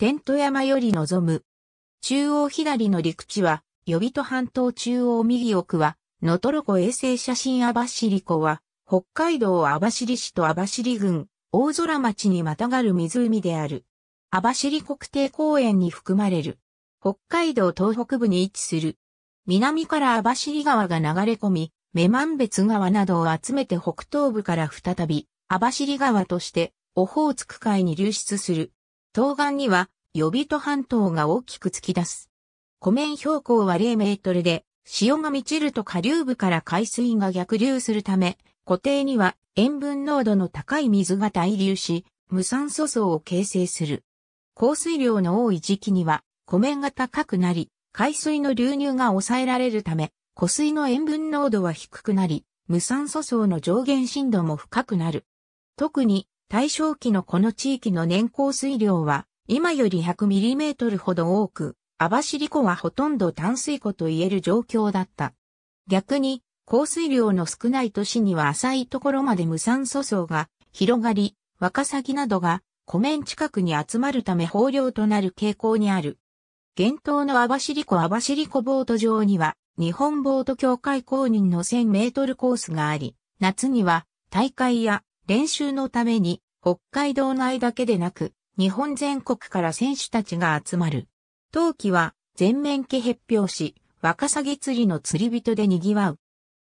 天ト山より望む。中央左の陸地は、予備と半島中央右奥は、のとろこ衛星写真網走湖は、北海道網走市と網走郡、大空町にまたがる湖である。網走国定公園に含まれる。北海道東北部に位置する。南から網走川が流れ込み、目満別川などを集めて北東部から再び、網走川として、オホーツク海に流出する。東岸には予備と半島が大きく突き出す。湖面標高は0メートルで、潮が満ちると下流部から海水が逆流するため、湖底には塩分濃度の高い水が滞留し、無酸素層を形成する。降水量の多い時期には、湖面が高くなり、海水の流入が抑えられるため、湖水の塩分濃度は低くなり、無酸素層の上限深度も深くなる。特に、大正期のこの地域の年降水量は、今より 100mm ほど多く、網走湖はほとんど淡水湖と言える状況だった。逆に、降水量の少ない都市には浅いところまで無酸素層が広がり、ワカサギなどが湖面近くに集まるため豊漁となる傾向にある。現当の網走湖網走湖ボート場には、日本ボート協会公認の1000メートルコースがあり、夏には大会や練習のために北海道内だけでなく日本全国から選手たちが集まる。冬季は全面気発表し、ワカサギ釣りの釣り人で賑わう。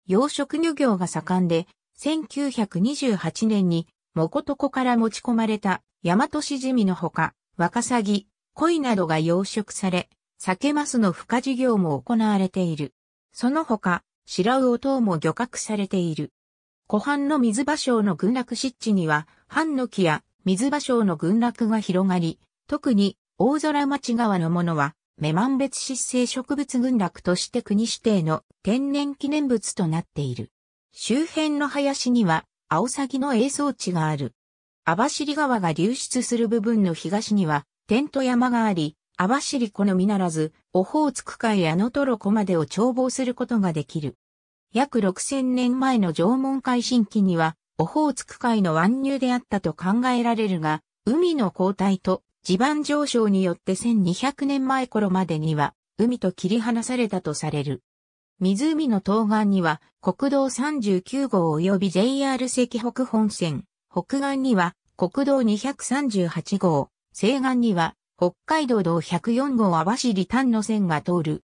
養殖漁業が盛んで、1928年に、モコトコから持ち込まれた、ヤマトシジミのほか、ワカサギ、鯉などが養殖され、酒マスの孵化事業も行われている。その他、白魚等も漁獲されている。湖畔の水場所の群落湿地には、ハンノキや水場省の群落が広がり、特に大空町川のものは、目満別湿生植物群落として国指定の天然記念物となっている。周辺の林には、アオサギの映像地がある。網走川が流出する部分の東には、テント山があり、網走湖のみならず、オホーツク海やノトロ湖までを眺望することができる。約6000年前の縄文海新期には、オホーツク海の湾入であったと考えられるが、海の交代と地盤上昇によって1200年前頃までには、海と切り離されたとされる。湖の東岸には国道39号及び JR 関北本線、北岸には国道238号、西岸には北海道道104号網走丹野線が通る。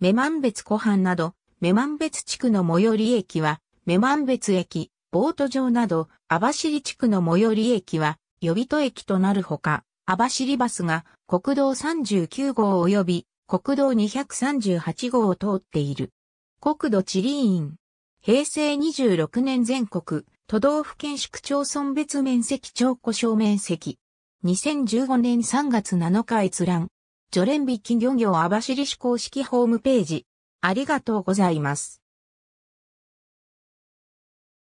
目満別湖畔など、目満別地区の最寄り駅は、目満別駅、ボート場など、網走地区の最寄り駅は、予備都駅となるほか、網走バスが国道39号及び国道238号を通っている。国土地理院。平成26年全国、都道府県市区町村別面積超故障面積。2015年3月7日閲覧。ジョレンビ企業業網走市公式ホームページ。ありがとうございます。